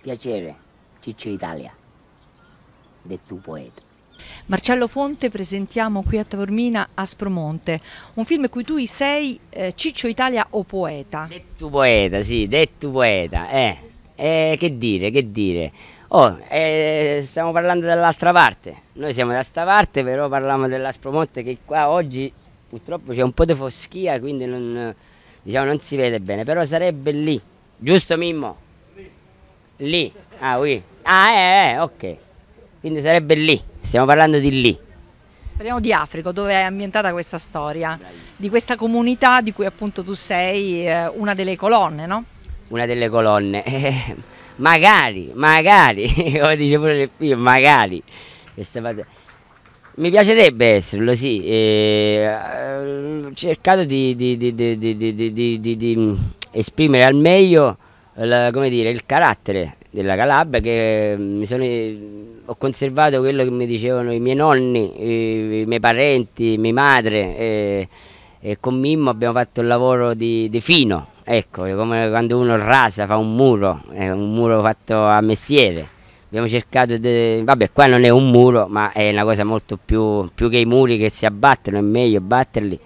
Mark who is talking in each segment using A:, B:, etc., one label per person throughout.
A: Piacere, Ciccio Italia, detto poeta.
B: Marcello Fonte presentiamo qui a Taormina Aspromonte, un film in cui tu sei eh, Ciccio Italia o poeta. Detto
A: poeta, sì, detto poeta, eh. eh che dire, che dire. Oh, eh, stiamo parlando dall'altra parte, noi siamo da sta parte, però parliamo dell'Aspromonte che qua oggi purtroppo c'è un po' di foschia, quindi non, diciamo, non si vede bene, però sarebbe lì, giusto Mimmo? Lì. Ah, oui. Ah, eh, eh, eh, ok. Quindi sarebbe lì. Stiamo parlando di lì.
B: Parliamo di Africa, dove è ambientata questa storia, Bravissimo. di questa comunità di cui appunto tu sei eh, una delle colonne, no?
A: Una delle colonne. Eh, magari, magari, come dice pure il film, magari. Mi piacerebbe esserlo, sì. Eh, eh cercato di, di, di, di esprimere al meglio il, come dire, il carattere della Calabria che mm, mi sono, ho conservato quello che mi dicevano i miei nonni, i, i miei parenti, mia madre e, e, con Mimmo abbiamo fatto il lavoro di, di fino, ecco, come quando uno rasa fa un muro, è un muro fatto a mestiere. Abbiamo cercato di... vabbè qua non è un muro ma è una cosa molto più, più che i muri che si abbattono, è meglio batterli,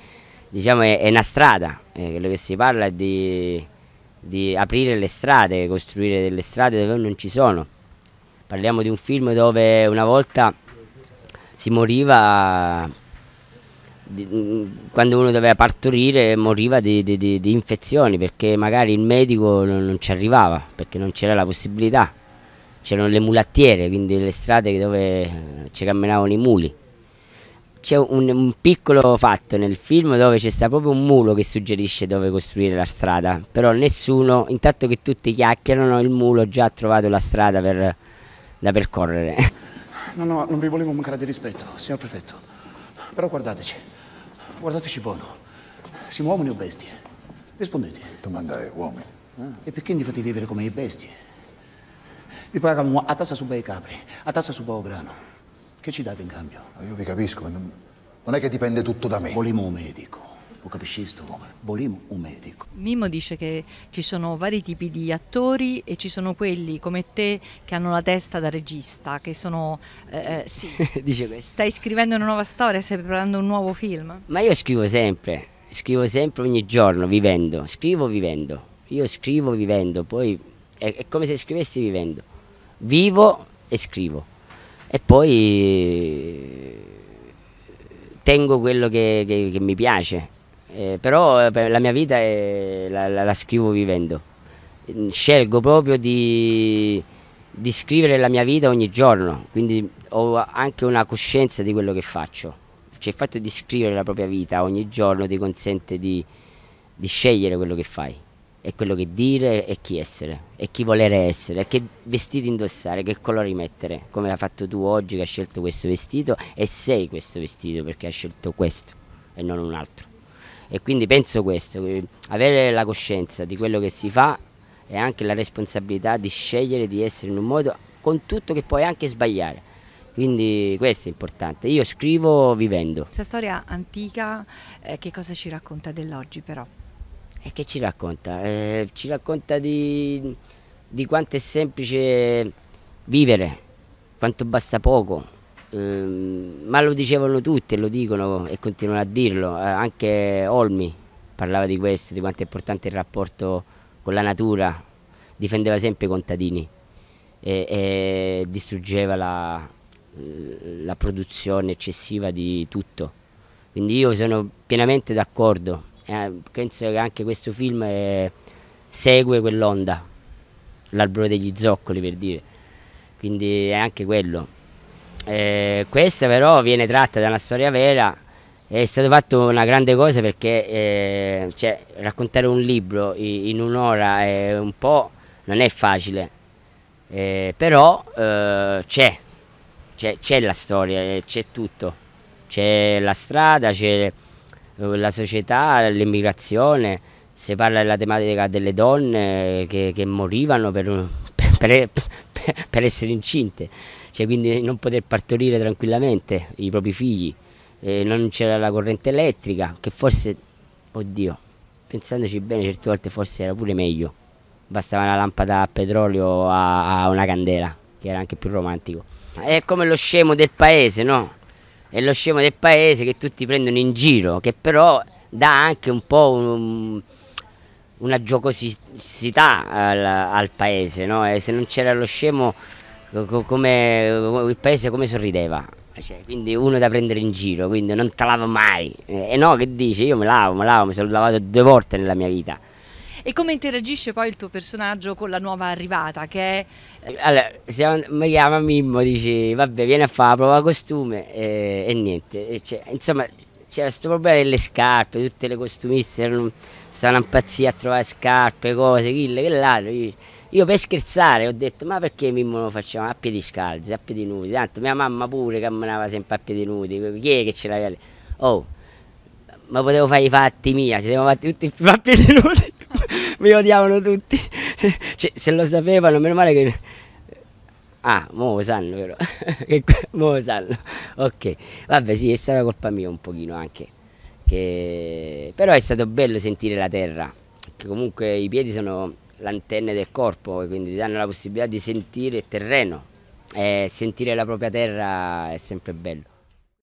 A: diciamo è, è una strada, eh, quello che si parla è di di aprire le strade, costruire delle strade dove non ci sono. Parliamo di un film dove una volta si moriva mm, quando uno doveva partorire moriva di, di, di, di, infezioni perché magari il medico non, non ci arrivava perché non c'era la possibilità c'erano le mulattiere quindi le strade dove eh, ci camminavano i muli c'è un, un, piccolo fatto nel film dove c'è sta proprio un mulo che suggerisce dove costruire la strada, però nessuno, intanto che tutti chiacchierano, il mulo già ha trovato la strada per, da percorrere.
B: No, no, non vi volevo mancare di rispetto, signor prefetto, però guardateci, guardateci buono, siamo uomini o bestie? Rispondete. La Domanda è uomini. Eh? E perché mi fate vivere come i bestie? Vi pagano a tassa su bei capri, a tassa su poco grano. Che ci date in cambio? io vi capisco, non, non è che dipende tutto da me. Volimo un medico. Lo capisci tu? Volevo un medico. Mimmo dice che ci sono vari tipi di attori e ci sono quelli come te che hanno la testa da regista, che sono... Eh, eh sì, dice questo. Stai scrivendo una nuova storia, stai preparando un nuovo film?
A: Ma io scrivo sempre, scrivo sempre ogni giorno, vivendo, scrivo vivendo. Io scrivo vivendo, poi è, è come se scrivessi vivendo. Vivo e scrivo e poi tengo quello che, che, che mi piace, eh, però eh, la mia vita è, la, la, la, scrivo vivendo, mm, scelgo proprio di, di scrivere la mia vita ogni giorno, quindi ho anche una coscienza di quello che faccio, cioè il fatto di scrivere la propria vita ogni giorno ti consente di, di scegliere quello che fai è quello che dire e chi essere, e chi volere essere, che vestiti indossare, che colori mettere, come l'ha fatto tu oggi che hai scelto questo vestito e sei questo vestito perché hai scelto questo e non un altro. E quindi penso questo, avere la coscienza di quello che si fa e anche la responsabilità di scegliere di essere in un modo con tutto che puoi anche sbagliare. Quindi questo è importante, io scrivo vivendo.
B: Questa storia antica eh, che cosa ci racconta dell'oggi però?
A: E che ci racconta? Eh, ci racconta di, di, quanto è semplice vivere, quanto basta poco. Eh, ma lo dicevano tutti, lo dicono e continuano a dirlo, eh, anche Olmi parlava di questo, di quanto è importante il rapporto con la natura, difendeva sempre i contadini e, e distruggeva la, la produzione eccessiva di tutto. Quindi io sono pienamente d'accordo eh, penso che anche questo film è, eh, segue quell'onda, l'albero degli zoccoli per dire, quindi è anche quello. Eh, questa però viene tratta da una storia vera, è stata fatta una grande cosa perché eh, cioè, raccontare un libro in un'ora è un po' non è facile, eh, però eh, c'è, c'è la storia, eh, c'è tutto, c'è la strada, c'è eh, la società, l'immigrazione, si parla della tematica delle donne che, che morivano per, per, per, per, essere incinte, cioè quindi non poter partorire tranquillamente i propri figli, eh, non c'era la corrente elettrica, che forse, oddio, pensandoci bene certe volte forse era pure meglio, bastava una lampada a petrolio a, a una candela, che era anche più romantico. È come lo scemo del paese, no? è lo scemo del paese che tutti prendono in giro, che però dà anche un po' un, una giocosità al, al paese, no? e se non c'era lo scemo come, il paese come sorrideva. Cioè, quindi uno da prendere in giro, quindi non te lavo mai. E eh, no, che dici? Io me lavo, me lavo, mi sono lavato due volte nella mia vita.
B: E come interagisce poi il tuo personaggio con la nuova arrivata che è... Eh, allora,
A: se mi chiama Mimmo, dice vabbè vieni a fare la prova costume e, e niente. E cioè, insomma c'era questo problema delle scarpe, tutte le costumiste erano, stavano impazzite a trovare scarpe, cose, quelle, che l'altro. Io, per scherzare ho detto ma perché Mimmo lo facciamo a piedi scalzi, a piedi nudi? Tanto mia mamma pure camminava sempre a piedi nudi, chi è che ce l'aveva Oh, ma potevo fare i fatti mia, ci siamo fatti tutti a piedi nudi mi odiavano tutti. Cioè, se lo sapevano, meno male che... Ah, mo lo sanno però. che, mo lo sanno. Ok. Vabbè sì, è stata colpa mia un pochino anche. Che... Però è stato bello sentire la terra. Che comunque i piedi sono l'antenne del corpo, quindi ti danno la possibilità di sentire il terreno. E sentire la propria terra è sempre bello.